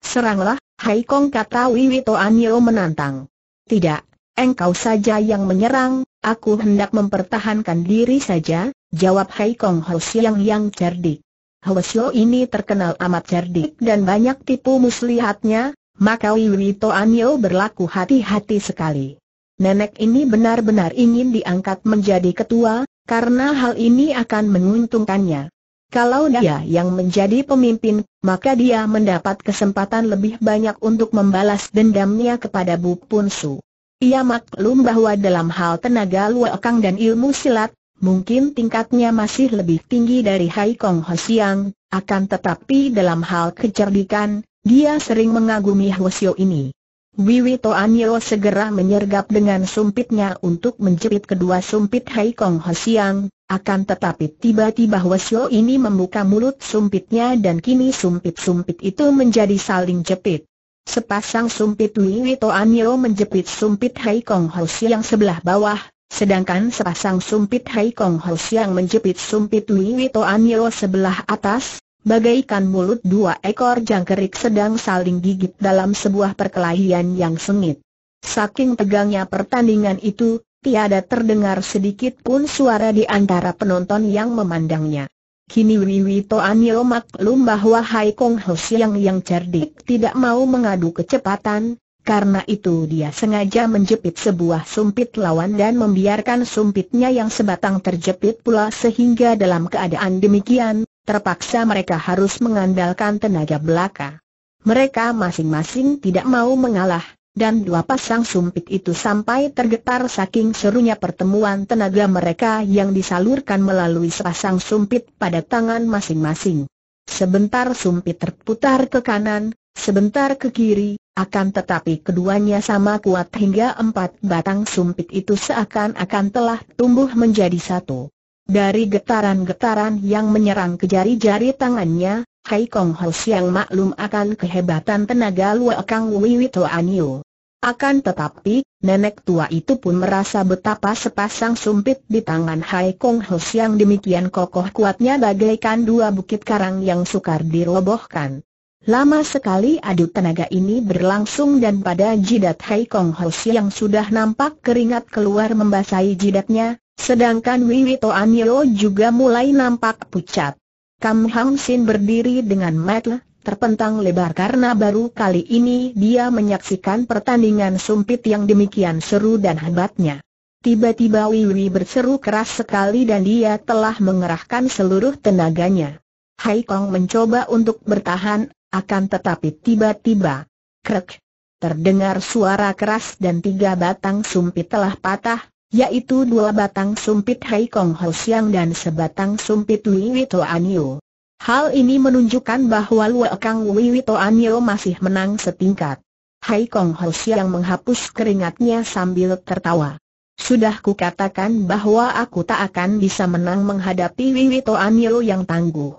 Seranglah, Hai Kong kata Wiwito Anio menantang. Tidak, engkau saja yang menyerang, aku hendak mempertahankan diri saja, jawab Hai Kong Ho Siang yang cerdik. Ho Siang ini terkenal amat cerdik dan banyak tipu muslihatnya, maka Wiwito Anio berlaku hati-hati sekali nenek ini benar-benar ingin diangkat menjadi ketua, karena hal ini akan menguntungkannya. Kalau dia yang menjadi pemimpin, maka dia mendapat kesempatan lebih banyak untuk membalas dendamnya kepada Bu Punsu. Ia maklum bahwa dalam hal tenaga luakang dan ilmu silat, mungkin tingkatnya masih lebih tinggi dari Hai Kong Hosiang, akan tetapi dalam hal kecerdikan, dia sering mengagumi Hosio ini. Wiwito Anio segera menyergap dengan sumpitnya untuk menjepit kedua sumpit Hai Kong Hosiang, akan tetapi tiba-tiba Wesio ini membuka mulut sumpitnya dan kini sumpit-sumpit itu menjadi saling jepit. Sepasang sumpit Wiwito Anio menjepit sumpit Hai Kong Hosiang sebelah bawah, sedangkan sepasang sumpit Hai Kong Hosiang menjepit sumpit Wiwito Anio sebelah atas, bagaikan mulut dua ekor jangkrik sedang saling gigit dalam sebuah perkelahian yang sengit. Saking tegangnya pertandingan itu, tiada terdengar sedikit pun suara di antara penonton yang memandangnya. Kini Wiwi Anio maklum bahwa Hai Kong Ho Siang yang cerdik tidak mau mengadu kecepatan, karena itu dia sengaja menjepit sebuah sumpit lawan dan membiarkan sumpitnya yang sebatang terjepit pula sehingga dalam keadaan demikian, terpaksa mereka harus mengandalkan tenaga belaka. Mereka masing-masing tidak mau mengalah, dan dua pasang sumpit itu sampai tergetar saking serunya pertemuan tenaga mereka yang disalurkan melalui sepasang sumpit pada tangan masing-masing. Sebentar sumpit terputar ke kanan, sebentar ke kiri, akan tetapi keduanya sama kuat hingga empat batang sumpit itu seakan-akan telah tumbuh menjadi satu. Dari getaran-getaran yang menyerang ke jari-jari tangannya, Hai Kong Ho Siang maklum akan kehebatan tenaga Lua Kang Wiwito Akan tetapi, nenek tua itu pun merasa betapa sepasang sumpit di tangan Hai Kong Ho Siang demikian kokoh kuatnya bagaikan dua bukit karang yang sukar dirobohkan. Lama sekali adu tenaga ini berlangsung dan pada jidat Hai Kong Ho Siang sudah nampak keringat keluar membasahi jidatnya, Sedangkan Wiwito Anio juga mulai nampak pucat. Kam Hang Sin berdiri dengan mata terpentang lebar karena baru kali ini dia menyaksikan pertandingan sumpit yang demikian seru dan hebatnya. Tiba-tiba Wiwi berseru keras sekali dan dia telah mengerahkan seluruh tenaganya. Hai Kong mencoba untuk bertahan, akan tetapi tiba-tiba, krek, terdengar suara keras dan tiga batang sumpit telah patah, yaitu dua batang sumpit Hai Kong Ho Siang dan sebatang sumpit Lui Wito Yeo. Hal ini menunjukkan bahwa Lue Kang Lui Wito masih menang setingkat. Hai Kong Ho Siang menghapus keringatnya sambil tertawa. Sudah kukatakan bahwa aku tak akan bisa menang menghadapi Wiwito Yeo yang tangguh.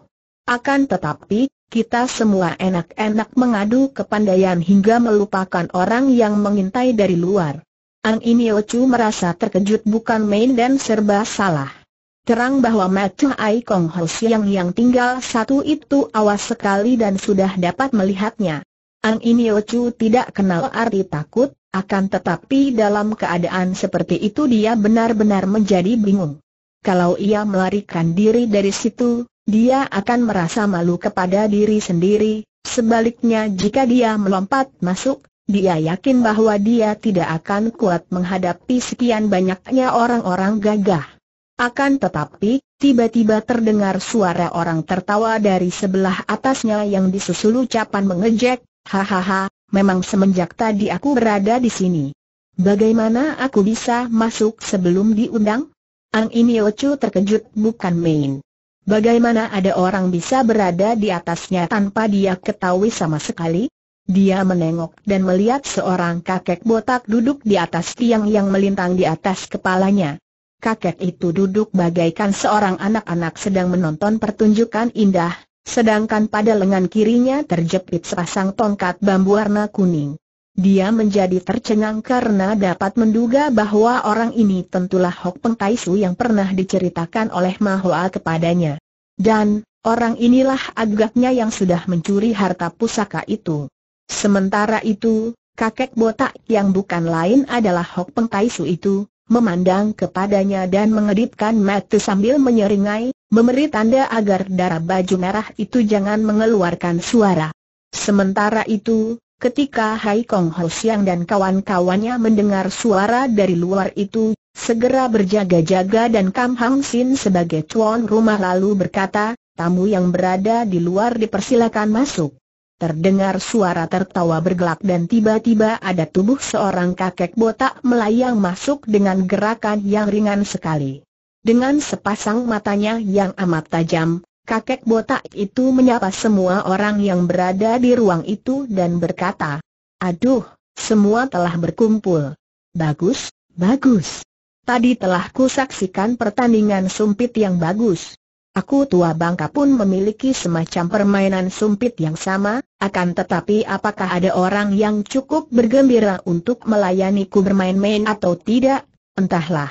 Akan tetapi, kita semua enak-enak mengadu kepandaian hingga melupakan orang yang mengintai dari luar. Ang Inio Chu merasa terkejut bukan main dan serba salah. Terang bahwa Matu Ai Kong Ho Siang yang tinggal satu itu awas sekali dan sudah dapat melihatnya. Ang Inio Chu tidak kenal arti takut, akan tetapi dalam keadaan seperti itu dia benar-benar menjadi bingung. Kalau ia melarikan diri dari situ, dia akan merasa malu kepada diri sendiri, sebaliknya jika dia melompat masuk, dia yakin bahwa dia tidak akan kuat menghadapi sekian banyaknya orang-orang gagah. Akan tetapi, tiba-tiba terdengar suara orang tertawa dari sebelah atasnya yang disusul ucapan mengejek, Hahaha, memang semenjak tadi aku berada di sini. Bagaimana aku bisa masuk sebelum diundang? Ang Iniochu terkejut bukan main. Bagaimana ada orang bisa berada di atasnya tanpa dia ketahui sama sekali? Dia menengok dan melihat seorang kakek botak duduk di atas tiang yang melintang di atas kepalanya. Kakek itu duduk bagaikan seorang anak-anak sedang menonton pertunjukan indah, sedangkan pada lengan kirinya terjepit sepasang tongkat bambu warna kuning. Dia menjadi tercengang karena dapat menduga bahwa orang ini tentulah Hok Peng Su yang pernah diceritakan oleh Mahua kepadanya. Dan, orang inilah agaknya yang sudah mencuri harta pusaka itu. Sementara itu, kakek botak yang bukan lain adalah Hok Peng Tai Su itu, memandang kepadanya dan mengedipkan mata sambil menyeringai, memberi tanda agar darah baju merah itu jangan mengeluarkan suara. Sementara itu, Ketika Hai Kong Ho Siang dan kawan-kawannya mendengar suara dari luar itu, segera berjaga-jaga dan Kam Hang Sin sebagai tuan rumah lalu berkata, tamu yang berada di luar dipersilakan masuk. Terdengar suara tertawa bergelak dan tiba-tiba ada tubuh seorang kakek botak melayang masuk dengan gerakan yang ringan sekali. Dengan sepasang matanya yang amat tajam, kakek botak itu menyapa semua orang yang berada di ruang itu dan berkata, Aduh, semua telah berkumpul. Bagus, bagus. Tadi telah kusaksikan pertandingan sumpit yang bagus. Aku tua bangka pun memiliki semacam permainan sumpit yang sama, akan tetapi apakah ada orang yang cukup bergembira untuk melayaniku bermain-main atau tidak? Entahlah.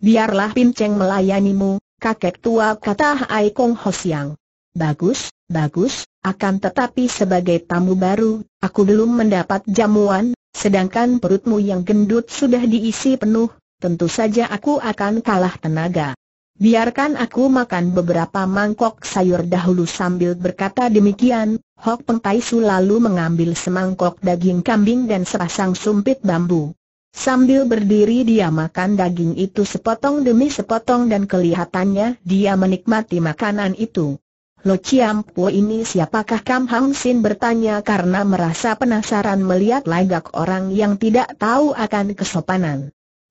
Biarlah Pinceng melayanimu, kakek tua kata Hai Kong Hosiang. Bagus, bagus, akan tetapi sebagai tamu baru, aku belum mendapat jamuan, sedangkan perutmu yang gendut sudah diisi penuh, tentu saja aku akan kalah tenaga. Biarkan aku makan beberapa mangkok sayur dahulu sambil berkata demikian, Hok Peng Tai Su lalu mengambil semangkok daging kambing dan sepasang sumpit bambu. Sambil berdiri dia makan daging itu sepotong demi sepotong dan kelihatannya dia menikmati makanan itu. Lo Chiam Po ini siapakah Kam Hang Sin bertanya karena merasa penasaran melihat lagak orang yang tidak tahu akan kesopanan.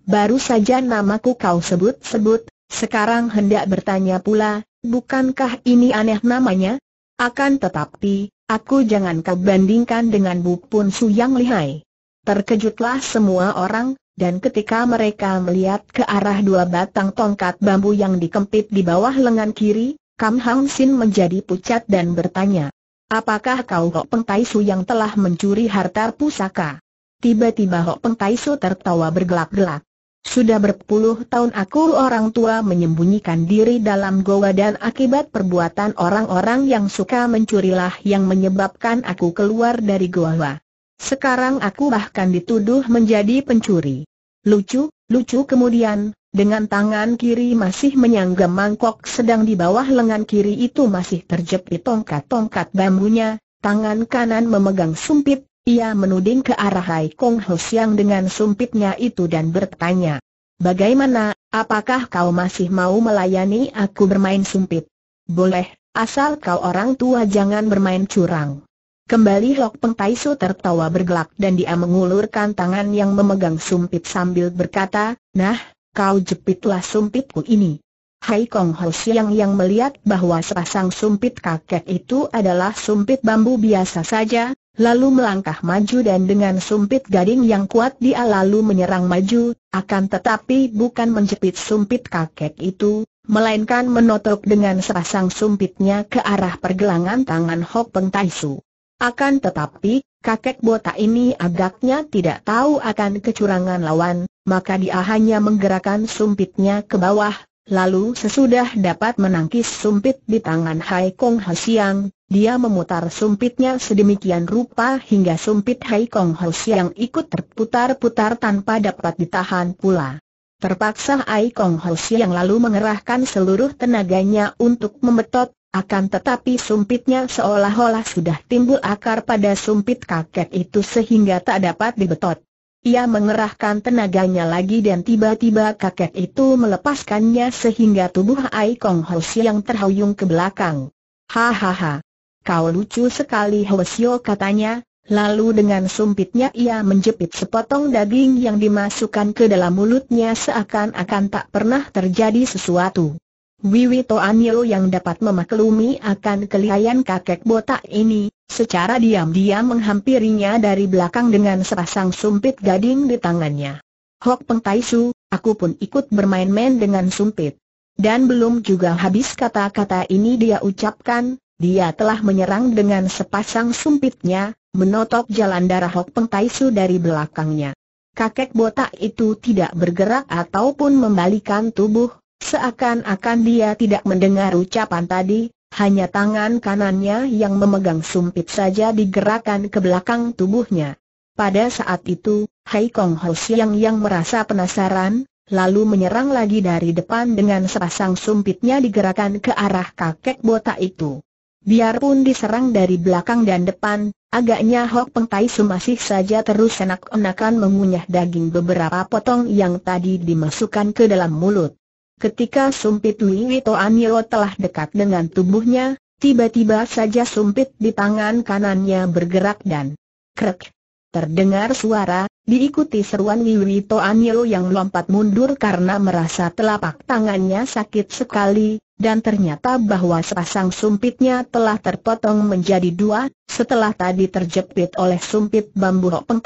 Baru saja namaku kau sebut-sebut, sekarang hendak bertanya pula, bukankah ini aneh namanya? Akan tetapi, aku jangan kau bandingkan dengan Bu Pun Su yang lihai. Terkejutlah semua orang, dan ketika mereka melihat ke arah dua batang tongkat bambu yang dikempit di bawah lengan kiri, Kam Hang Sin menjadi pucat dan bertanya, Apakah kau Hok Peng Tai Su yang telah mencuri harta pusaka? Tiba-tiba Hok Peng Tai Su tertawa bergelak-gelak. Sudah berpuluh tahun aku orang tua menyembunyikan diri dalam goa dan akibat perbuatan orang-orang yang suka mencurilah yang menyebabkan aku keluar dari goa. Sekarang aku bahkan dituduh menjadi pencuri. Lucu, lucu kemudian, dengan tangan kiri masih menyanggam mangkok sedang di bawah lengan kiri itu masih terjepit tongkat-tongkat bambunya, tangan kanan memegang sumpit, ia menuding ke arah Hai Kong Ho Siang dengan sumpitnya itu dan bertanya, Bagaimana, apakah kau masih mau melayani aku bermain sumpit? Boleh, asal kau orang tua jangan bermain curang. Kembali Lok Peng Tai Su tertawa bergelak dan dia mengulurkan tangan yang memegang sumpit sambil berkata, Nah, kau jepitlah sumpitku ini. Hai Kong Ho Siang yang melihat bahwa sepasang sumpit kakek itu adalah sumpit bambu biasa saja, lalu melangkah maju dan dengan sumpit gading yang kuat dia lalu menyerang maju, akan tetapi bukan menjepit sumpit kakek itu, melainkan menotok dengan sepasang sumpitnya ke arah pergelangan tangan Hok Peng Tai Su. Akan tetapi, kakek botak ini agaknya tidak tahu akan kecurangan lawan, maka dia hanya menggerakkan sumpitnya ke bawah, lalu sesudah dapat menangkis sumpit di tangan Hai Kong Hasiang, dia memutar sumpitnya sedemikian rupa hingga sumpit Hai Kong Ho yang ikut terputar-putar tanpa dapat ditahan pula. Terpaksa Haikong Kong Ho yang lalu mengerahkan seluruh tenaganya untuk membetot, akan tetapi sumpitnya seolah-olah sudah timbul akar pada sumpit kakek itu sehingga tak dapat dibetot. Ia mengerahkan tenaganya lagi dan tiba-tiba kakek itu melepaskannya sehingga tubuh Haikong Kong Ho yang terhuyung ke belakang. Hahaha. Kau lucu sekali Hwasyo katanya, lalu dengan sumpitnya ia menjepit sepotong daging yang dimasukkan ke dalam mulutnya seakan-akan tak pernah terjadi sesuatu. Wiwi Toanyo yang dapat memaklumi akan kelihayan kakek botak ini, secara diam-diam menghampirinya dari belakang dengan sepasang sumpit gading di tangannya. Hok Peng Tai aku pun ikut bermain-main dengan sumpit. Dan belum juga habis kata-kata ini dia ucapkan, dia telah menyerang dengan sepasang sumpitnya, menotok jalan darah Hok Peng Tai dari belakangnya. Kakek botak itu tidak bergerak ataupun membalikan tubuh, seakan-akan dia tidak mendengar ucapan tadi, hanya tangan kanannya yang memegang sumpit saja digerakkan ke belakang tubuhnya. Pada saat itu, Hai Kong Ho Siang yang merasa penasaran, lalu menyerang lagi dari depan dengan sepasang sumpitnya digerakkan ke arah kakek botak itu. Biarpun diserang dari belakang dan depan, agaknya Hok Peng Tai Su masih saja terus enak-enakan mengunyah daging beberapa potong yang tadi dimasukkan ke dalam mulut. Ketika sumpit Wito Toanio telah dekat dengan tubuhnya, tiba-tiba saja sumpit di tangan kanannya bergerak dan krek. Terdengar suara, diikuti seruan Wiwi Toanyo yang melompat mundur karena merasa telapak tangannya sakit sekali, dan ternyata bahwa sepasang sumpitnya telah terpotong menjadi dua, setelah tadi terjepit oleh sumpit bambu Hok Peng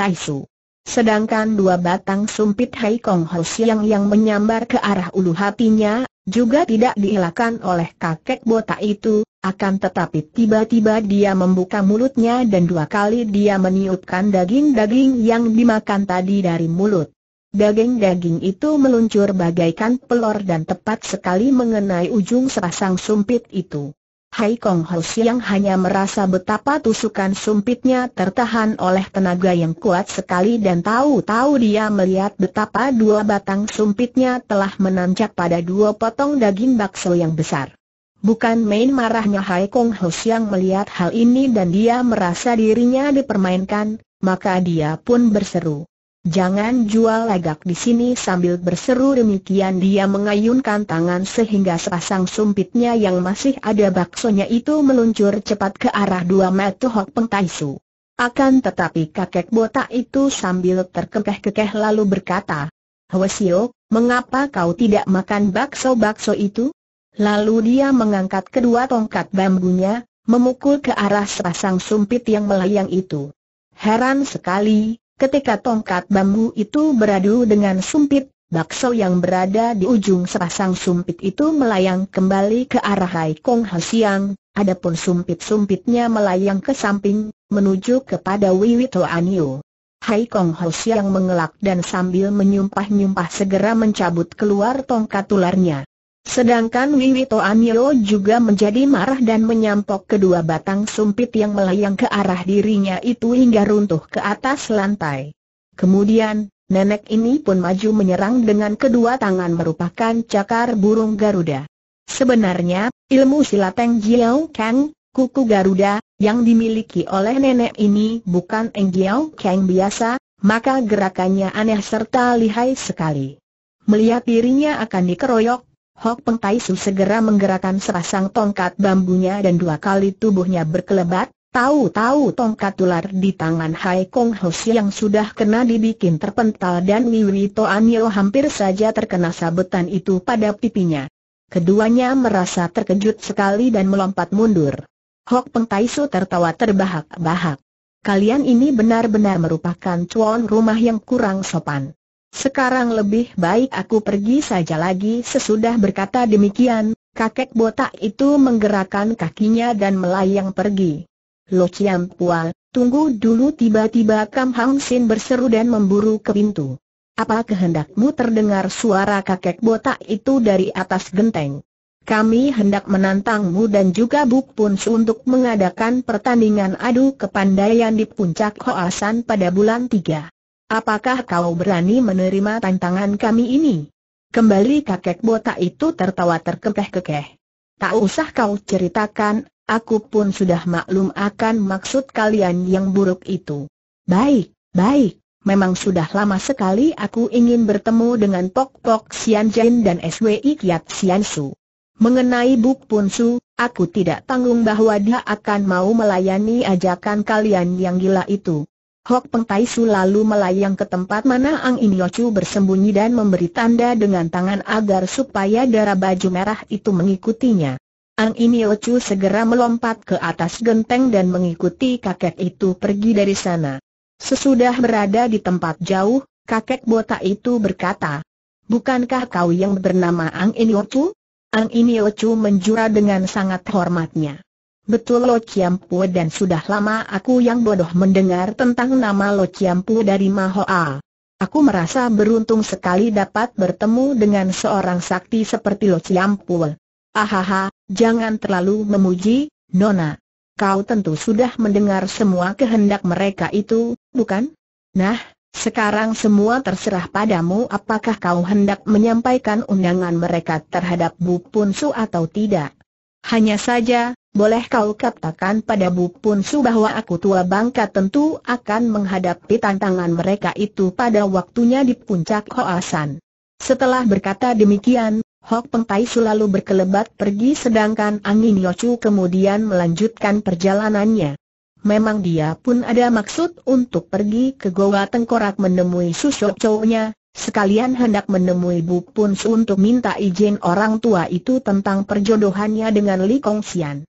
Sedangkan dua batang sumpit Hai Kong Ho Siang yang menyambar ke arah ulu hatinya, juga tidak dielakkan oleh kakek botak itu, akan tetapi tiba-tiba dia membuka mulutnya dan dua kali dia meniupkan daging-daging yang dimakan tadi dari mulut. Daging-daging itu meluncur bagaikan pelor dan tepat sekali mengenai ujung sepasang sumpit itu. Hai Kong Ho yang hanya merasa betapa tusukan sumpitnya tertahan oleh tenaga yang kuat sekali dan tahu-tahu dia melihat betapa dua batang sumpitnya telah menancap pada dua potong daging bakso yang besar. Bukan main marahnya Hai Kong Ho yang melihat hal ini dan dia merasa dirinya dipermainkan, maka dia pun berseru. Jangan jual lagak di sini sambil berseru demikian dia mengayunkan tangan sehingga sepasang sumpitnya yang masih ada baksonya itu meluncur cepat ke arah dua metu Hok Peng Tai Su. Akan tetapi kakek botak itu sambil terkekeh-kekeh lalu berkata, Hwasyo, mengapa kau tidak makan bakso-bakso itu? Lalu dia mengangkat kedua tongkat bambunya, memukul ke arah sepasang sumpit yang melayang itu. Heran sekali, ketika tongkat bambu itu beradu dengan sumpit, bakso yang berada di ujung sepasang sumpit itu melayang kembali ke arah Hai Kong Hasiang, adapun sumpit-sumpitnya melayang ke samping, menuju kepada Wei Wei Wiwi Yu. Hai Kong Hosiang mengelak dan sambil menyumpah-nyumpah segera mencabut keluar tongkat ularnya. Sedangkan Wiwito Amyo juga menjadi marah dan menyampok kedua batang sumpit yang melayang ke arah dirinya itu hingga runtuh ke atas lantai. Kemudian, nenek ini pun maju menyerang dengan kedua tangan merupakan cakar burung Garuda. Sebenarnya, ilmu silateng Jiao Kang, kuku Garuda, yang dimiliki oleh nenek ini bukan Eng Jiao Kang biasa, maka gerakannya aneh serta lihai sekali. Melihat dirinya akan dikeroyok, Hok Peng Tai Su segera menggerakkan sepasang tongkat bambunya dan dua kali tubuhnya berkelebat, tahu-tahu tongkat ular di tangan Hai Kong yang sudah kena dibikin terpental dan Wiwi Toan Yeo hampir saja terkena sabetan itu pada pipinya. Keduanya merasa terkejut sekali dan melompat mundur. Hok Peng Tai Su tertawa terbahak-bahak. Kalian ini benar-benar merupakan cuan rumah yang kurang sopan. Sekarang lebih baik aku pergi saja lagi Sesudah berkata demikian, kakek botak itu menggerakkan kakinya dan melayang pergi Lo Chiam Pual, tunggu dulu tiba-tiba Kam Hang Sin berseru dan memburu ke pintu Apa kehendakmu terdengar suara kakek botak itu dari atas genteng? Kami hendak menantangmu dan juga Buk Pun untuk mengadakan pertandingan adu kepandaian di puncak Hoasan pada bulan 3. Apakah kau berani menerima tantangan kami ini? Kembali kakek botak itu tertawa terkekeh-kekeh. Tak usah kau ceritakan, aku pun sudah maklum akan maksud kalian yang buruk itu. Baik, baik, memang sudah lama sekali aku ingin bertemu dengan Pok Pok Sian Jin dan SWI Kiat Sian Su. Mengenai Buk Pun Su, aku tidak tanggung bahwa dia akan mau melayani ajakan kalian yang gila itu. Hok Peng Tai Su lalu melayang ke tempat mana Ang In Chu bersembunyi dan memberi tanda dengan tangan agar supaya darah baju merah itu mengikutinya. Ang In Chu segera melompat ke atas genteng dan mengikuti kakek itu pergi dari sana. Sesudah berada di tempat jauh, kakek botak itu berkata, Bukankah kau yang bernama Ang In Chu?" Ang In Chu menjura dengan sangat hormatnya. Betul Lo Chiampu dan sudah lama aku yang bodoh mendengar tentang nama Lo Chiampu dari Mahoa. Aku merasa beruntung sekali dapat bertemu dengan seorang sakti seperti Lo Ciampul. Ahaha, jangan terlalu memuji, Nona. Kau tentu sudah mendengar semua kehendak mereka itu, bukan? Nah, sekarang semua terserah padamu apakah kau hendak menyampaikan undangan mereka terhadap Bu Punsu atau tidak. Hanya saja, boleh kau katakan pada Bu Punsu bahwa aku tua bangka tentu akan menghadapi tantangan mereka itu pada waktunya di puncak Hoasan. Setelah berkata demikian, Hok Peng Pengtai selalu berkelebat pergi sedangkan Angin Yochu kemudian melanjutkan perjalanannya. Memang dia pun ada maksud untuk pergi ke Goa Tengkorak menemui susok nya Sekalian hendak menemui Bu Punsu untuk minta izin orang tua itu tentang perjodohannya dengan Li Kong Xian.